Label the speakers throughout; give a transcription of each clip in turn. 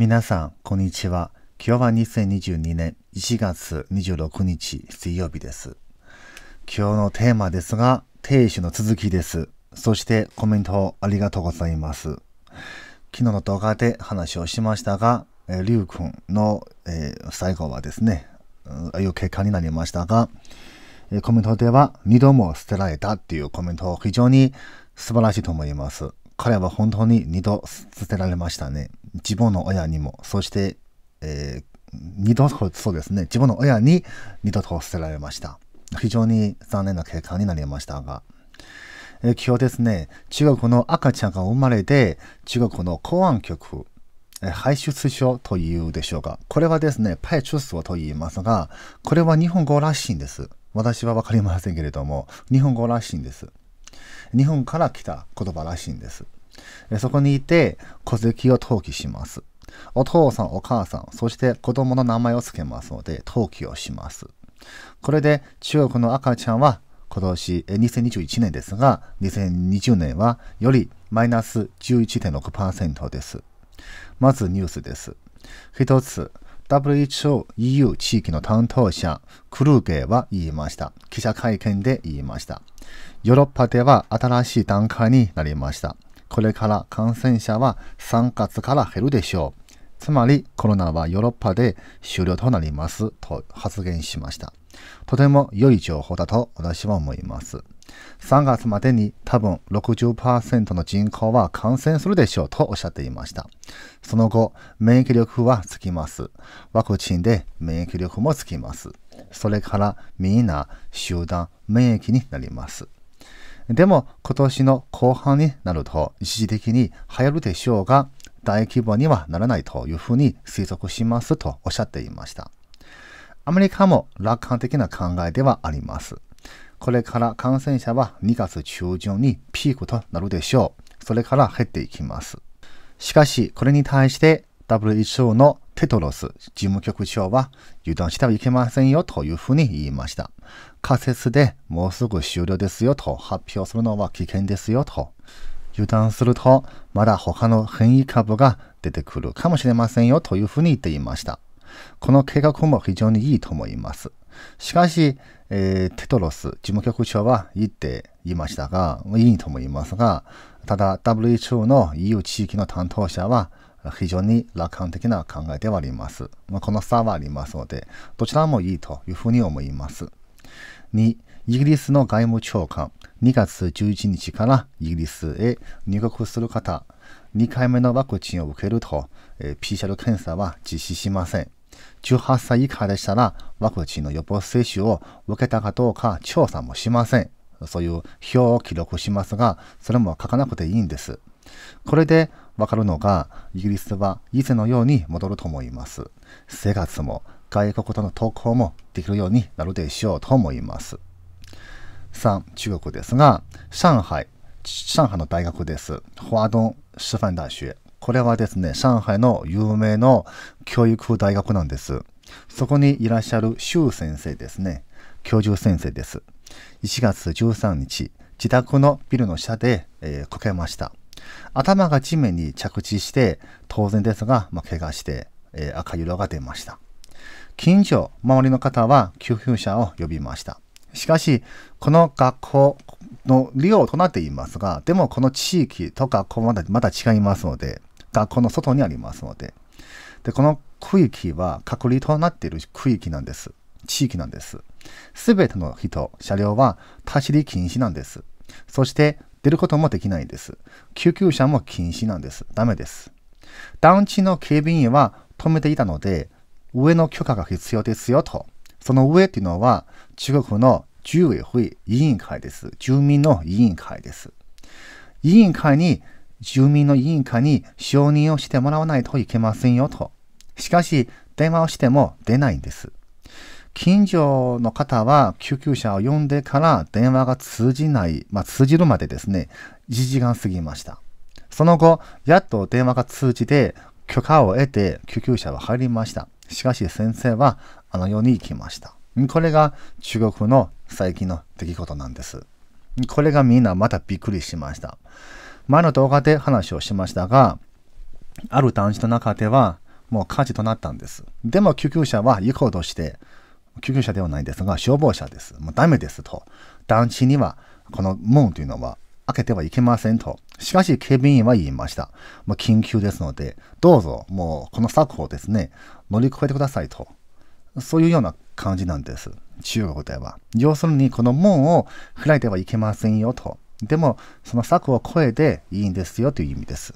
Speaker 1: 皆さん、こんにちは。今日は2022年1月26日水曜日です。今日のテーマですが、亭主の続きです。そしてコメントをありがとうございます。昨日の動画で話をしましたが、りゅうくんの、えー、最後はですね、ああいう結果になりましたが、コメントでは2度も捨てられたっていうコメントを非常に素晴らしいと思います。彼は本当に二度捨てられましたね。自分の親にも、そして、えー、二度と、そうですね、自分の親に二度と捨てられました。非常に残念な結果になりましたが、えー、今日ですね、中国の赤ちゃんが生まれて、中国の公安局、排出所というでしょうか。これはですね、排出症と言いますが、これは日本語らしいんです。私はわかりませんけれども、日本語らしいんです。日本から来た言葉らしいんです。そこにいて、戸籍を登記します。お父さん、お母さん、そして子供の名前を付けますので、登記をします。これで中国の赤ちゃんは今年2021年ですが、2020年はよりマイナス11.6%です。まずニュースです。一つ、WHO EU 地域の担当者、クルーゲーは言いました。記者会見で言いました。ヨーロッパでは新しい段階になりました。これから感染者は3月から減るでしょう。つまりコロナはヨーロッパで終了となりますと発言しました。とても良い情報だと私は思います。3月までに多分60%の人口は感染するでしょうとおっしゃっていました。その後、免疫力はつきます。ワクチンで免疫力もつきます。それからみんな集団免疫になります。でも今年の後半になると一時的に流行るでしょうが大規模にはならないというふうに推測しますとおっしゃっていました。アメリカも楽観的な考えではあります。これから感染者は2月中旬にピークとなるでしょう。それから減っていきます。しかし、これに対して WHO のテトロス事務局長は油断してはいけませんよというふうに言いました。仮説でもうすぐ終了ですよと発表するのは危険ですよと。油断するとまだ他の変異株が出てくるかもしれませんよというふうに言っていました。この計画も非常にいいと思います。しかし、えー、テトロス事務局長は言っていましたが、いいと思いますが、ただ WHO の EU 地域の担当者は非常に楽観的な考えではあります。まあ、この差はありますので、どちらもいいというふうに思います。2、イギリスの外務長官、2月11日からイギリスへ入国する方、2回目のワクチンを受けると、えー、PCR 検査は実施しません。18歳以下でしたら、ワクチンの予防接種を受けたかどうか調査もしません。そういう表を記録しますが、それも書かなくていいんです。これでわかるのが、イギリスは以前のように戻ると思います。生活も外国との投稿もできるようになるでしょうと思います。3、中国ですが、上海、上海の大学です。華東師範大学。これはですね、上海の有名の教育大学なんです。そこにいらっしゃる周先生ですね。教授先生です。1月13日、自宅のビルの下で、えー、こけました。頭が地面に着地して、当然ですが、まあ、怪我して、えー、赤色が出ました。近所、周りの方は救急車を呼びました。しかし、この学校の利用となっていますが、でもこの地域と学校ままだ違いますので、学校の外にありますので、でこの区域は隔離となっている区域なんです。地域なんです。すべての人、車両は立ち入り禁止なんです。そして、出ることもできないです。救急車も禁止なんです。ダメです。団地の警備員は止めていたので、上の許可が必要ですよと。その上っていうのは、中国の住委会委員会です。住民の委員会です。委員会に、住民の委員会に承認をしてもらわないといけませんよと。しかし、電話をしても出ないんです。近所の方は救急車を呼んでから電話が通じない、まあ、通じるまでですね、1時間過ぎました。その後、やっと電話が通じて、許可を得て救急車は入りました。しかし先生はあの世に行きました。これが中国の最近の出来事なんです。これがみんなまたびっくりしました。前の動画で話をしましたが、ある男子の中ではもう火事となったんです。でも救急車は行こうとして、救急車ではないですが、消防車です。もうダメですと。団地には、この門というのは開けてはいけませんと。しかし、警備員は言いました。もう緊急ですので、どうぞ、もうこの策をですね、乗り越えてくださいと。そういうような感じなんです。中国では。要するに、この門を開いてはいけませんよと。でも、その策を超えていいんですよという意味です。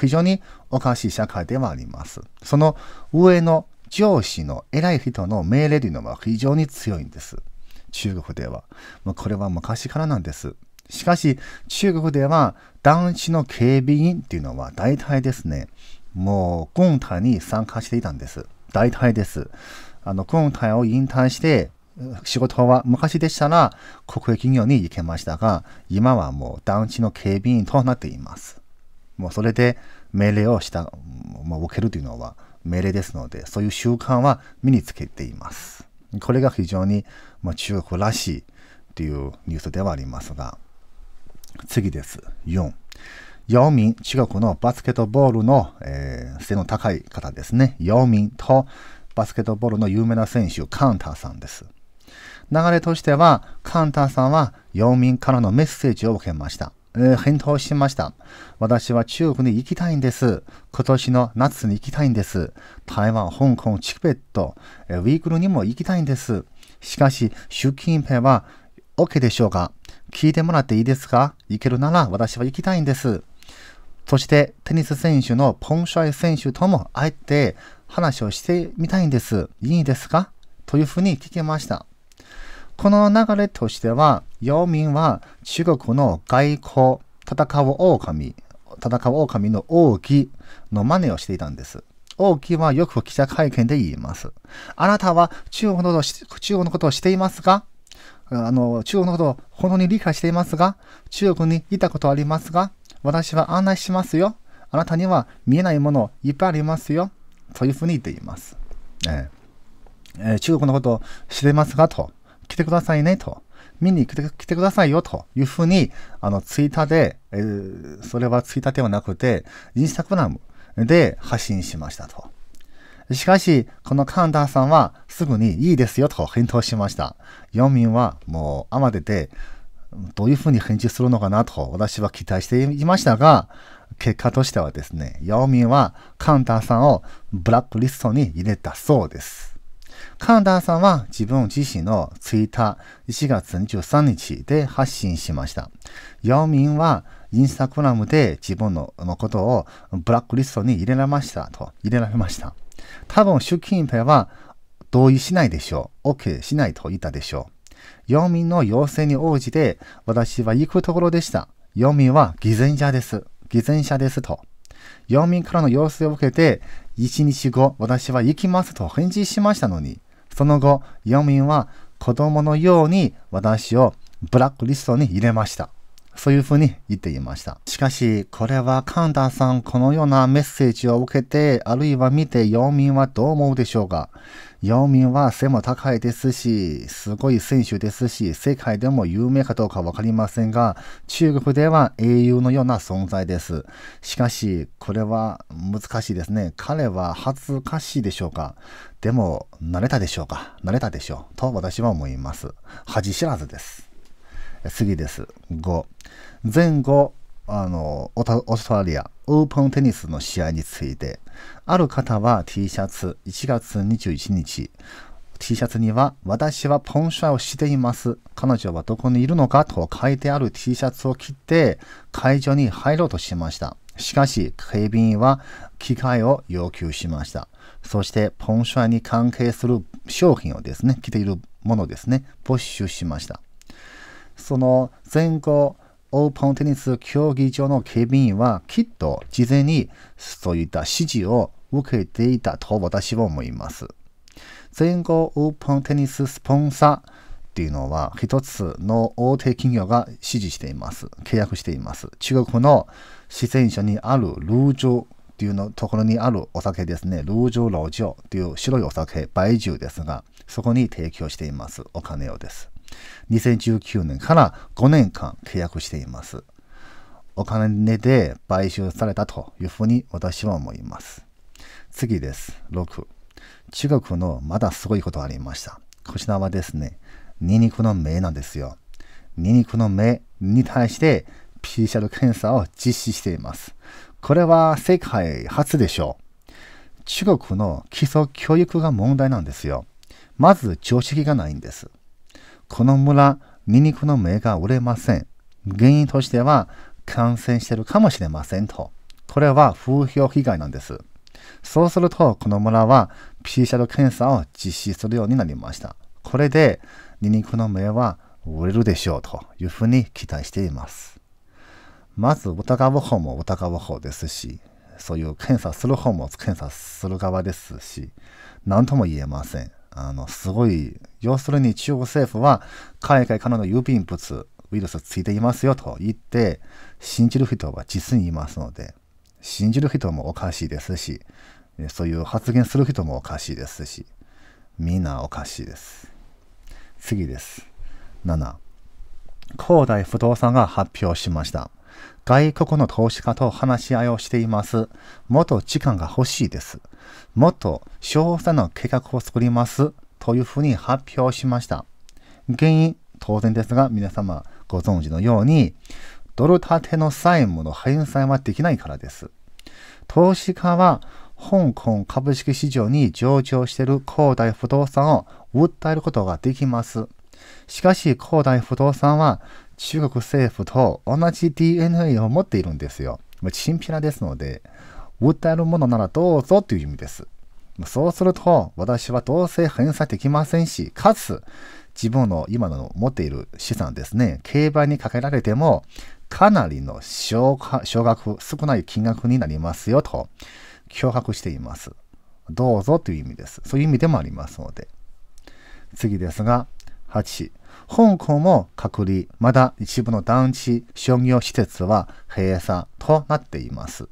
Speaker 1: 非常におかしい社会ではあります。その上の上司の偉い人の命令というのは非常に強いんです。中国では。これは昔からなんです。しかし、中国では団地の警備員っていうのは大体ですね、もう軍隊に参加していたんです。大体です。あの、軍隊を引退して、仕事は昔でしたら国営企業に行けましたが、今はもう団地の警備員となっています。もうそれで命令をした、もう受けるというのは命令ですので、そういう習慣は身につけています。これが非常に、まあ、中国らしいというニュースではありますが、次です。4。ミン、中国のバスケットボールの、えー、背の高い方ですね。ミンとバスケットボールの有名な選手、カウンターさんです。流れとしては、カウンターさんはミンからのメッセージを受けました。え返答しました。私は中国に行きたいんです。今年の夏に行きたいんです。台湾、香港、チベット、えー、ウグルにも行きたいんです。しかし、習近平は OK でしょうか聞いてもらっていいですか行けるなら私は行きたいんです。そして、テニス選手のポンシャイ選手とも会えて話をしてみたいんです。いいですかというふうに聞きました。この流れとしては、陽明は中国の外交、戦う狼、戦う狼の王毅の真似をしていたんです。王毅はよく記者会見で言います。あなたは中国の中国のことをしていますがあの、中国のことを本当に理解していますが中国にいたことありますが私は案内しますよ。あなたには見えないものいっぱいありますよ。というふうに言っています。えー、えー、中国のことを知っていますがと。来てくださいねと。見に来て来てくださいよというふうに、あの、ツイッターで、えー、それはツイッターではなくて、インスタグラムで発信しましたと。しかし、このカンダーさんはすぐにいいですよと返答しました。4民はもう、あまでで、どういうふうに返事するのかなと私は期待していましたが、結果としてはですね、ヤオミンはカンターさんをブラックリストに入れたそうです。カンダーさんは自分自身のツイッター1月23日で発信しました。ヤオミンはインスタグラムで自分のことをブラックリストに入れられましたと入れられました。多分、習近平は同意しないでしょう。OK しないと言ったでしょう。ヨミンの要請に応じて私は行くところでした。ヨミンは偽善者です。偽善者ですと。領民からの要請を受けて、1日後、私は行きますと返事しましたのに、その後、領民は子供のように私をブラックリストに入れました。そういうふうに言っていました。しかし、これはカンダさん、このようなメッセージを受けて、あるいは見て、領民はどう思うでしょうか姚明は背も高いですし、すごい選手ですし、世界でも有名かどうかわかりませんが、中国では英雄のような存在です。しかし、これは難しいですね。彼は恥ずかしいでしょうかでも、慣れたでしょうか慣れたでしょうと私は思います。恥知らずです。次です。5。前後、あのオーストラリアオープンテニスの試合についてある方は T シャツ1月21日 T シャツには私はポンシャをしています彼女はどこにいるのかと書いてある T シャツを着て会場に入ろうとしましたしかし警備員は機械を要求しましたそしてポンシャに関係する商品をですね着ているものですね没収しましたその前後オープンテニス競技場の警備員はきっと事前にそういった指示を受けていたと私は思います。全豪オープンテニススポンサーっていうのは一つの大手企業が支持しています。契約しています。中国の四川省にあるルージョっていうのところにあるお酒ですね。ルージョ老酒っていう白いお酒、梅酒ですが、そこに提供しています。お金をです。2019年から5年間契約しています。お金で買収されたというふうに私は思います。次です。6。中国のまだすごいことありました。こちらはですね、ニンニクの芽なんですよ。ニンニクの芽に対して PCR 検査を実施しています。これは世界初でしょう。中国の基礎教育が問題なんですよ。まず常識がないんです。この村、ニンニクの芽が売れません。原因としては感染してるかもしれませんと。これは風評被害なんです。そうすると、この村は PCR 検査を実施するようになりました。これで、ニンニクの芽は売れるでしょうというふうに期待しています。まず疑う方も疑う方ですし、そういう検査する方も検査する側ですし、何とも言えません。あの、すごい要するに中国政府は海外からの郵便物、ウイルスついていますよと言って、信じる人は実にいますので、信じる人もおかしいですし、そういう発言する人もおかしいですし、みんなおかしいです。次です。7。恒大不動産が発表しました。外国の投資家と話し合いをしています。もっと時間が欲しいです。もっと詳細な計画を作ります。というふうに発表しました。原因、当然ですが、皆様ご存知のように、ドル建ての債務の返済はできないからです。投資家は、香港株式市場に上場している恒大不動産を訴えることができます。しかし、恒大不動産は中国政府と同じ DNA を持っているんですよ。チンピラですので、訴えるものならどうぞという意味です。そうすると、私はどうせ返済できませんし、かつ、自分の今の持っている資産ですね、競売にかけられても、かなりの少額、少ない金額になりますよと、脅迫しています。どうぞという意味です。そういう意味でもありますので。次ですが、8、香港も隔離、まだ一部の団地、商業施設は閉鎖となっています。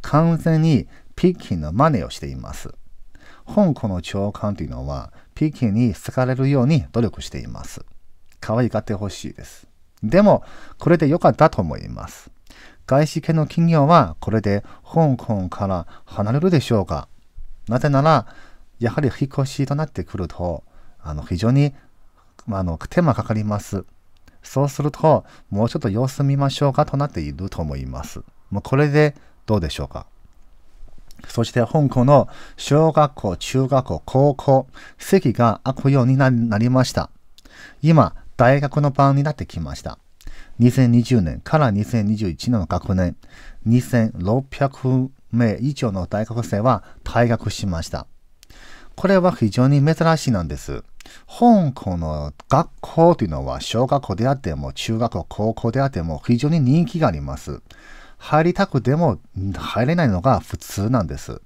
Speaker 1: 完全にピッキンの真似をしています。香港の長官というのは、北京に好かれるように努力しています。可愛がってほしいです。でも、これで良かったと思います。外資系の企業はこれで香港から離れるでしょうかなぜなら、やはり引っ越しとなってくると、あの非常に、まあの手間かかります。そうすると、もうちょっと様子見ましょうかとなっていると思います。もうこれでどうでしょうかそして香港の小学校、中学校、高校、席が開くようになりました。今、大学の番になってきました。2020年から2021年の学年、2600名以上の大学生は退学しました。これは非常に珍しいなんです。香港の学校というのは小学校であっても中学校、高校であっても非常に人気があります。入りたくても入れないのが普通なんです。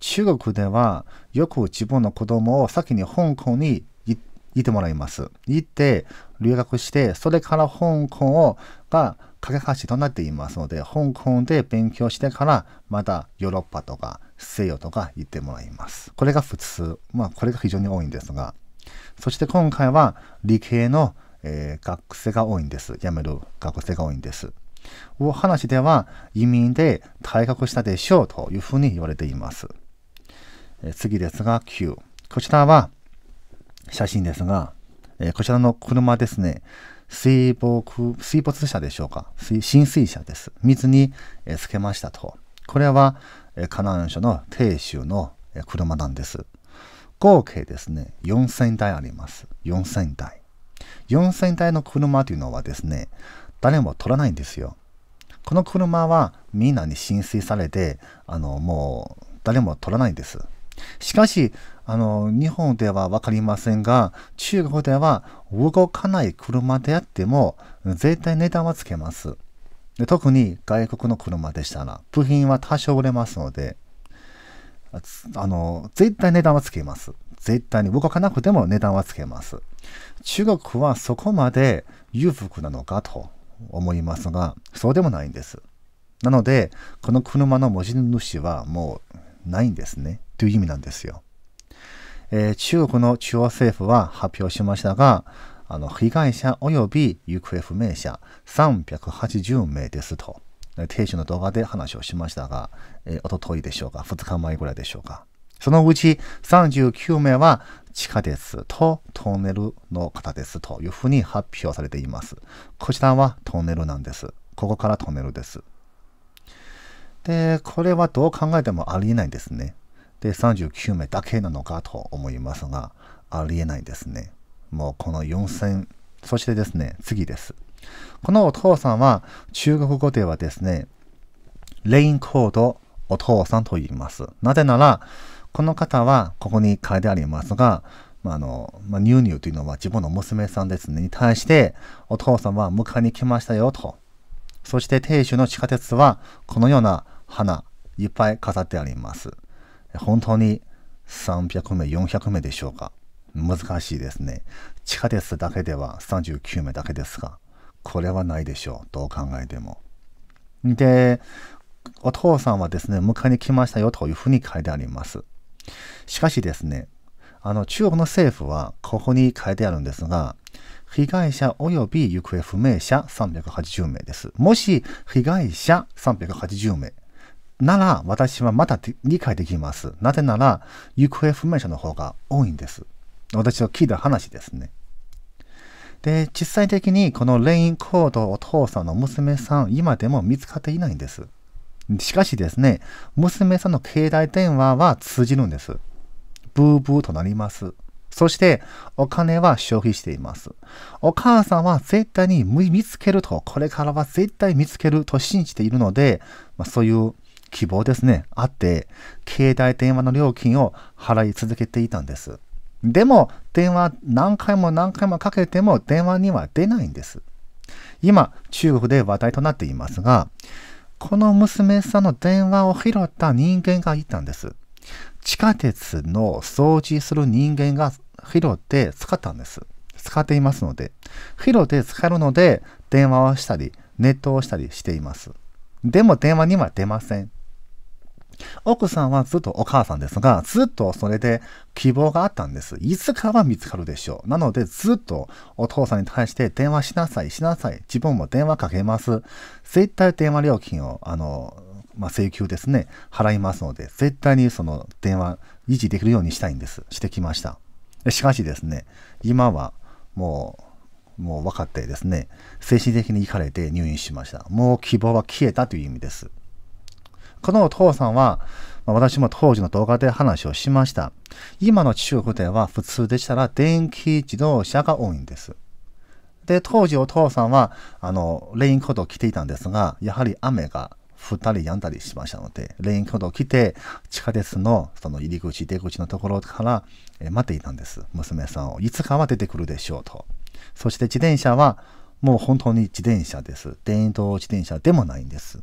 Speaker 1: 中国ではよく自分の子供を先に香港に行ってもらいます。行って、留学して、それから香港をが架け橋となっていますので、香港で勉強してから、またヨーロッパとか西洋とか行ってもらいます。これが普通。まあ、これが非常に多いんですが。そして今回は理系の、えー、学生が多いんです。辞める学生が多いんです。お話では移民で退学したでしょうというふうに言われています。次ですが9。こちらは写真ですが、えこちらの車ですね。水没、水没車でしょうか浸水車です。水につけましたと。これは、河南省の鄭州の車なんです。合計ですね、4000台あります。4000台。4000台の車というのはですね、誰も取らないんですよ。この車はみんなに浸水されて、あの、もう誰も取らないんです。しかし、あの、日本では分かりませんが、中国では動かない車であっても、絶対値段はつけます。で特に外国の車でしたら、部品は多少売れますので、あの、絶対値段はつけます。絶対に動かなくても値段はつけます。中国はそこまで裕福なのかと思いますが、そうでもないんです。なので、この車の持ち主はもうないんですね。という意味なんですよ。えー、中国の中央政府は発表しましたが、あの被害者及び行方不明者380名ですと、亭主の動画で話をしましたが、えー、おとといでしょうか、2日前ぐらいでしょうか。そのうち39名は地下鉄とトンネルの方ですというふうに発表されています。こちらはトンネルなんです。ここからトンネルです。で、これはどう考えてもありえないですね。で、39名だけなのかと思いますが、ありえないですね。もうこの4000、そしてですね、次です。このお父さんは、中国語ではですね、レインコードお父さんと言います。なぜなら、この方は、ここに書いてありますが、まあ、あの、まあ、ニューニューというのは自分の娘さんですね、に対して、お父さんは迎えに来ましたよ、と。そして、亭主の地下鉄は、このような花、いっぱい飾ってあります。本当に300名、400名でしょうか。難しいですね。地下鉄だけでは39名だけですが、これはないでしょう。どう考えても。で、お父さんはですね、迎えに来ましたよというふうに書いてあります。しかしですね、あの中国の政府はここに書いてあるんですが、被害者及び行方不明者380名です。もし被害者380名なら私はまた理解できます。なぜなら行方不明者の方が多いんです。私は聞いた話ですね。で、実際的にこのレインコードお父さんの娘さん今でも見つかっていないんです。しかしですね、娘さんの携帯電話は通じるんです。ブーブーとなります。そして、お金は消費しています。お母さんは絶対に見つけると、これからは絶対見つけると信じているので、まあ、そういう希望ですね、あって、携帯電話の料金を払い続けていたんです。でも、電話何回も何回もかけても電話には出ないんです。今、中国で話題となっていますが、この娘さんの電話を拾った人間がいたんです。地下鉄の掃除する人間が拾って使ったんです。使っていますので、拾って使えるので電話をしたり、ネットをしたりしています。でも電話には出ません。奥さんはずっとお母さんですが、ずっとそれで希望があったんです。いつかは見つかるでしょう。なので、ずっとお父さんに対して電話しなさい、しなさい。自分も電話かけます。絶対電話料金を、あの、まあ、請求ですね、払いますので、絶対にその電話維持できるようにしたいんです。してきました。しかしですね、今はもう、もう分かってですね、精神的に行かれて入院しました。もう希望は消えたという意味です。このお父さんは、私も当時の動画で話をしました。今の中国では普通でしたら電気自動車が多いんです。で、当時お父さんは、あの、レインコートを着ていたんですが、やはり雨が降ったり止んだりしましたので、レインコートを着て、地下鉄のその入り口、出口のところから待っていたんです。娘さんを。いつかは出てくるでしょうと。そして自転車は、もう本当に自転車です。電動自転車でもないんです。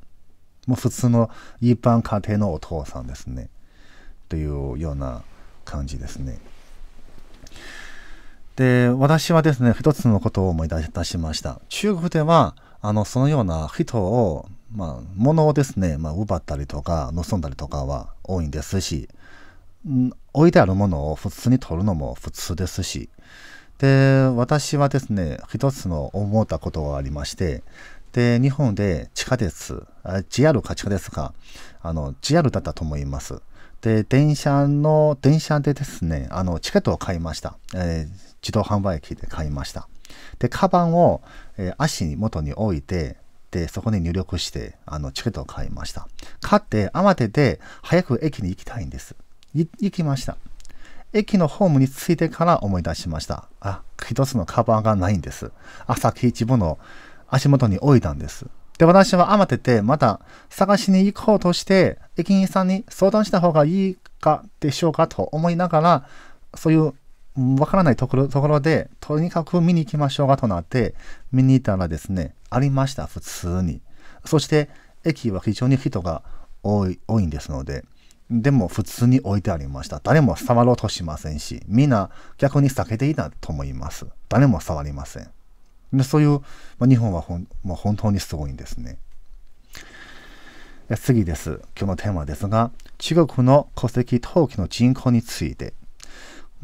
Speaker 1: もう普通の一般家庭のお父さんですね。というような感じですね。で、私はですね、一つのことを思い出しました。中国では、あの、そのような人を、まあ、物をですね、まあ、奪ったりとか、盗んだりとかは多いんですし、置いてあるものを普通に取るのも普通ですし、で、私はですね、一つの思ったことがありまして、で、日本で地下鉄、JR か地下鉄か、あの、JR だったと思います。で、電車の、電車でですね、あの、チケットを買いました。えー、自動販売機で買いました。で、カバンを、えー、足元に置いて、で、そこに入力して、あの、チケットを買いました。買って、慌てて、早く駅に行きたいんです。行きました。駅のホームに着いてから思い出しました。あ、一つのカバンがないんです。あ、さっき自分の足元に置いたんです。で、私は慌てて、また探しに行こうとして、駅員さんに相談した方がいいかでしょうかと思いながら、そういうわからないところところで、とにかく見に行きましょうかとなって、見に行ったらですね、ありました、普通に。そして、駅は非常に人が多い、多いんですので、でも普通に置いてありました。誰も触ろうとしませんし、みんな逆に避けていたと思います。誰も触りません。そういう、まあ、日本はほん、まあ、本当にすごいんですね。次です。今日のテーマですが、中国の戸籍登記の人口について。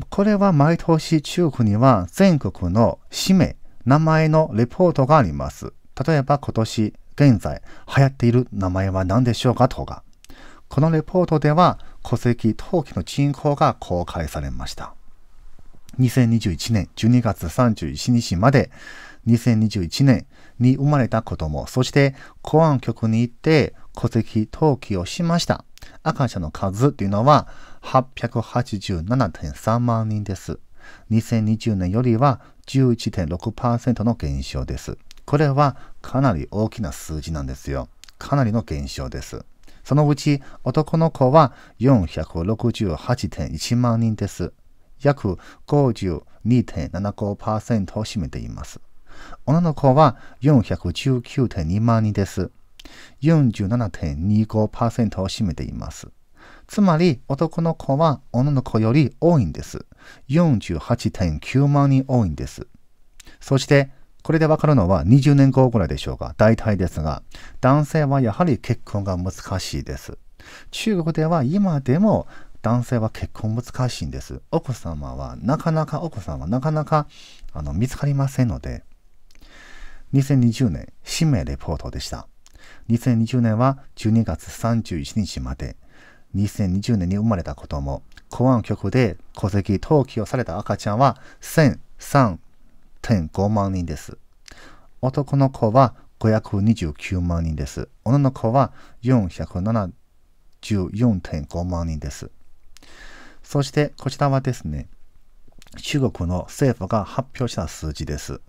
Speaker 1: これは毎年中国には全国の氏名、名前のレポートがあります。例えば今年現在流行っている名前は何でしょうかとか。このレポートでは戸籍登記の人口が公開されました。2021年12月31日まで2021年に生まれた子供、そして公安局に行って戸籍登記をしました。赤ちゃんの数というのは887.3万人です。2020年よりは11.6%の減少です。これはかなり大きな数字なんですよ。かなりの減少です。そのうち男の子は468.1万人です。約52.75%を占めています。女の子は419.2万人です。47.25%を占めています。つまり男の子は女の子より多いんです。48.9万人多いんです。そして、これでわかるのは20年後ぐらいでしょうか。大体ですが、男性はやはり結婚が難しいです。中国では今でも男性は結婚難しいんです。奥様はなかなか、奥さんはなかなかあの見つかりませんので、2020年、使名レポートでした。2020年は12月31日まで、2020年に生まれた子供、公安局で戸籍登記をされた赤ちゃんは1003.5万人です。男の子は529万人です。女の子は474.5万人です。そして、こちらはですね、中国の政府が発表した数字です。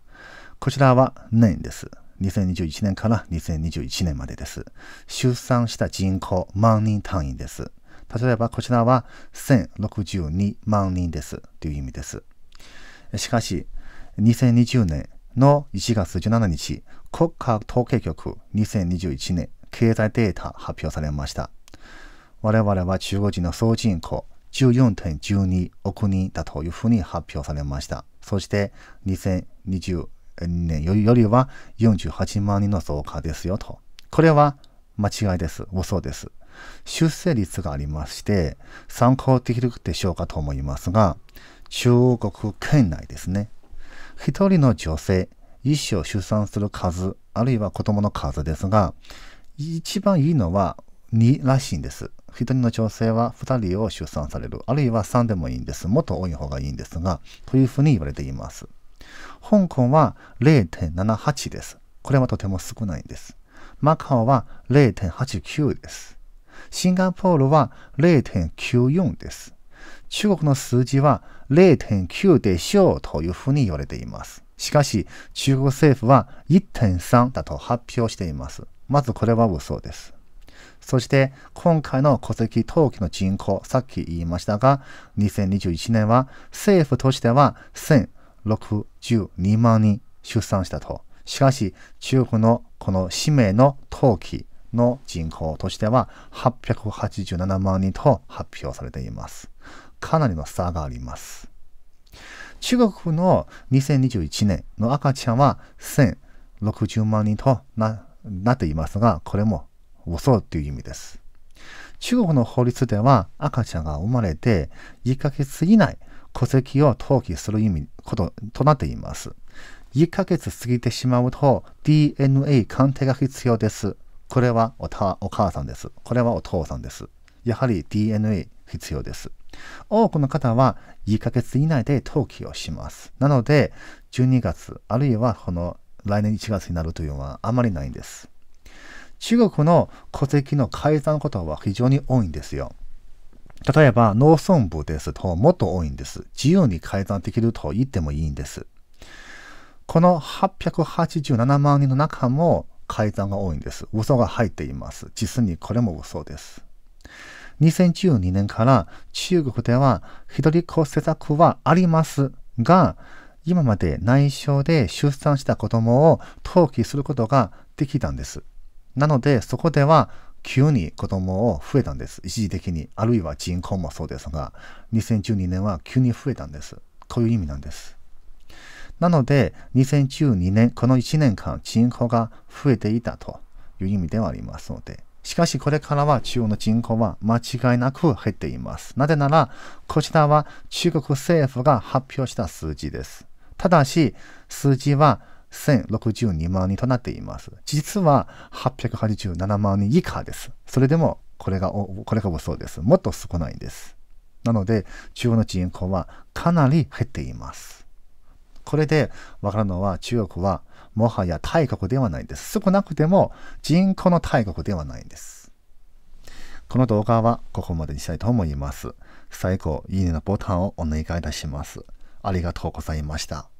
Speaker 1: こちらは年です。2021年から2021年までです。出産した人口万人単位です。例えばこちらは1062万人ですという意味です。しかし、2020年の1月17日、国家統計局2021年経済データ発表されました。我々は中国人の総人口14.12億人だというふうに発表されました。そして2020年よりは48万人の増加ですよと。これは間違いです。嘘です。出生率がありまして、参考できるでしょうかと思いますが、中国圏内ですね。一人の女性、一生出産する数、あるいは子供の数ですが、一番いいのは2らしいんです。一人の女性は2人を出産される、あるいは3でもいいんです。もっと多い方がいいんですが、というふうに言われています。香港は0.78です。これはとても少ないんです。マカオは0.89です。シンガポールは0.94です。中国の数字は0.9でしょうというふうに言われています。しかし、中国政府は1.3だと発表しています。まずこれは嘘です。そして、今回の戸籍登記の人口、さっき言いましたが、2021年は政府としては62万人出産したと。しかし、中国のこの氏名の登記の人口としては887万人と発表されています。かなりの差があります。中国の2021年の赤ちゃんは1060万人となっていますが、これも遅いという意味です。中国の法律では赤ちゃんが生まれて1ヶ月以内戸籍を登記する意味、こととなっています。1ヶ月過ぎてしまうと DNA 鑑定が必要です。これはお母さんです。これはお父さんです。やはり DNA 必要です。多くの方は1ヶ月以内で登記をします。なので、12月、あるいはこの来年1月になるというのはあまりないんです。中国の戸籍の改ざんことは非常に多いんですよ。例えば、農村部ですと、もっと多いんです。自由に改ざんできると言ってもいいんです。この887万人の中も改ざんが多いんです。嘘が入っています。実にこれも嘘です。2012年から中国では一人っ子施策はありますが、今まで内緒で出産した子供を登記することができたんです。なので、そこでは急に子供を増えたんです。一時的に。あるいは人口もそうですが、2012年は急に増えたんです。こういう意味なんです。なので、2012年、この1年間、人口が増えていたという意味ではありますので、しかしこれからは中央の人口は間違いなく減っています。なぜなら、こちらは中国政府が発表した数字です。ただし、数字は1062万人となっています。実は887万人以下です。それでもこれが、これがそうです。もっと少ないんです。なので、中国の人口はかなり減っています。これでわかるのは中国はもはや大国ではないです。少なくても人口の大国ではないんです。この動画はここまでにしたいと思います。最後、いいねのボタンをお願いいたします。ありがとうございました。